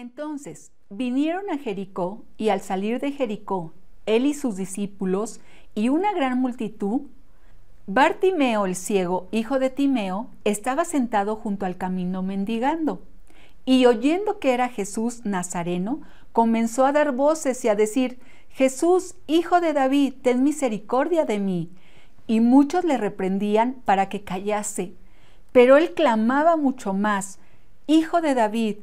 Entonces vinieron a Jericó, y al salir de Jericó, él y sus discípulos, y una gran multitud, Bartimeo el ciego, hijo de Timeo, estaba sentado junto al camino mendigando. Y oyendo que era Jesús Nazareno, comenzó a dar voces y a decir, Jesús, hijo de David, ten misericordia de mí. Y muchos le reprendían para que callase. Pero él clamaba mucho más, Hijo de David,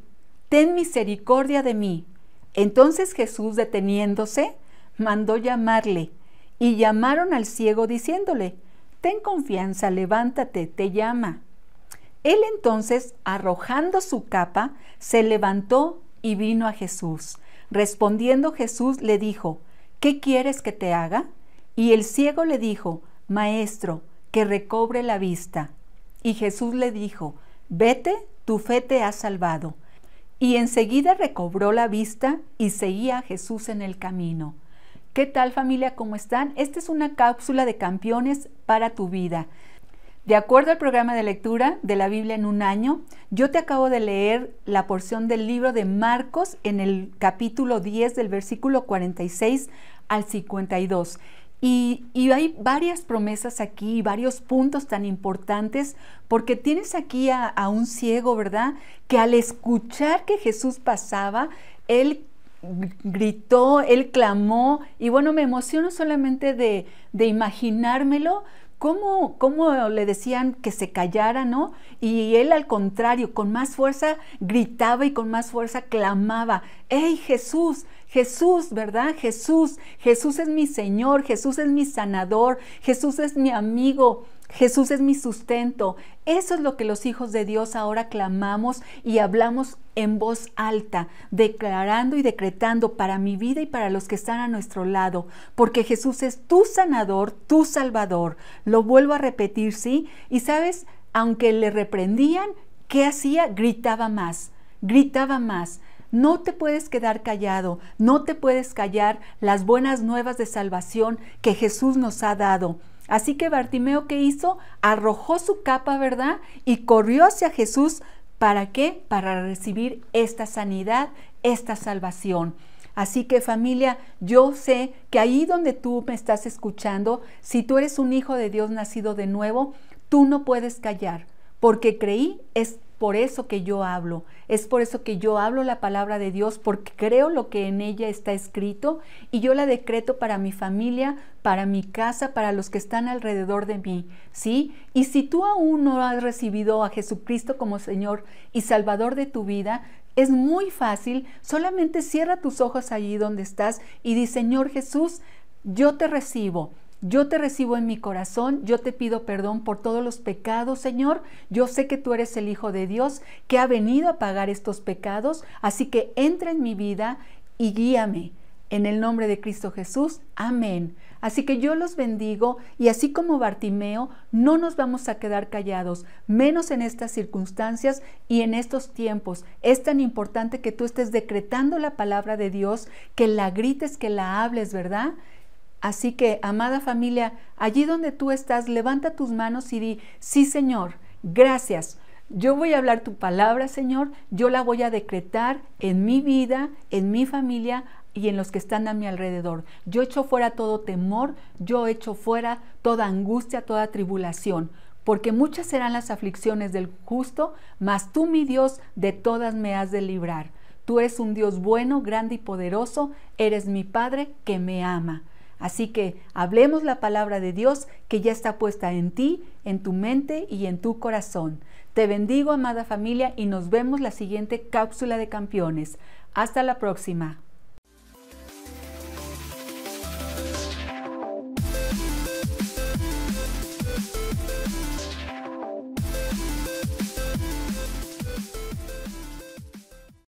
ten misericordia de mí. Entonces Jesús, deteniéndose, mandó llamarle, y llamaron al ciego diciéndole, Ten confianza, levántate, te llama. Él entonces, arrojando su capa, se levantó y vino a Jesús. Respondiendo Jesús le dijo, ¿qué quieres que te haga? Y el ciego le dijo, Maestro, que recobre la vista. Y Jesús le dijo, Vete, tu fe te ha salvado y enseguida recobró la vista y seguía a Jesús en el camino. ¿Qué tal familia? ¿Cómo están? Esta es una cápsula de campeones para tu vida. De acuerdo al programa de lectura de la Biblia en un año, yo te acabo de leer la porción del libro de Marcos en el capítulo 10 del versículo 46 al 52. Y, hay varias promesas aquí, varios puntos tan importantes, porque tienes aquí a, un ciego, ¿verdad? Que al escuchar que Jesús pasaba, él gritó, él clamó, y bueno, me emociono solamente de imaginármelo, ¿Cómo, ¿Cómo, le decían que se callara, no? Y él al contrario, con más fuerza gritaba y con más fuerza clamaba, ¡Ey Jesús! Jesús, ¿verdad? Jesús, Jesús es mi Señor, Jesús es mi sanador, Jesús es mi amigo, Jesús es mi sustento. Eso es lo que los hijos de Dios ahora clamamos y hablamos en voz alta, declarando y decretando para mi vida y para los que están a nuestro lado, porque Jesús es tu sanador, tu salvador. Lo vuelvo a repetir, ¿sí? Y sabes, aunque le reprendían, ¿qué hacía? Gritaba más, gritaba más. No te puedes quedar callado, no te puedes callar las buenas nuevas de salvación que Jesús nos ha dado. Así que Bartimeo, ¿qué hizo? Arrojó su capa, ¿verdad? Y corrió hacia Jesús. ¿Para qué? Para recibir esta sanidad, esta salvación. Así que familia, yo sé que ahí donde tú me estás escuchando, si tú eres un hijo de Dios nacido de nuevo, tú no puedes callar, porque creí es por eso que yo hablo, es por eso que yo hablo la palabra de Dios, porque creo lo que en ella está escrito y yo la decreto para mi familia, para mi casa, para los que están alrededor de mí, ¿sí? Y si tú aún no has recibido a Jesucristo como Señor y Salvador de tu vida, es muy fácil, solamente cierra tus ojos allí donde estás y di, Señor Jesús, yo te recibo yo te recibo en mi corazón, yo te pido perdón por todos los pecados, Señor. Yo sé que tú eres el Hijo de Dios que ha venido a pagar estos pecados, así que entra en mi vida y guíame. En el nombre de Cristo Jesús, amén. Así que yo los bendigo y así como Bartimeo, no nos vamos a quedar callados, menos en estas circunstancias y en estos tiempos. Es tan importante que tú estés decretando la palabra de Dios, que la grites, que la hables, ¿verdad? Así que, amada familia, allí donde tú estás, levanta tus manos y di, sí Señor, gracias. Yo voy a hablar tu palabra, Señor, yo la voy a decretar en mi vida, en mi familia, y en los que están a mi alrededor. Yo echo fuera todo temor, yo echo fuera toda angustia, toda tribulación, porque muchas serán las aflicciones del justo, mas tú, mi Dios, de todas me has de librar. Tú eres un Dios bueno, grande y poderoso, eres mi Padre que me ama. Así que hablemos la palabra de Dios que ya está puesta en ti, en tu mente y en tu corazón. Te bendigo, amada familia, y nos vemos la siguiente cápsula de campeones. Hasta la próxima.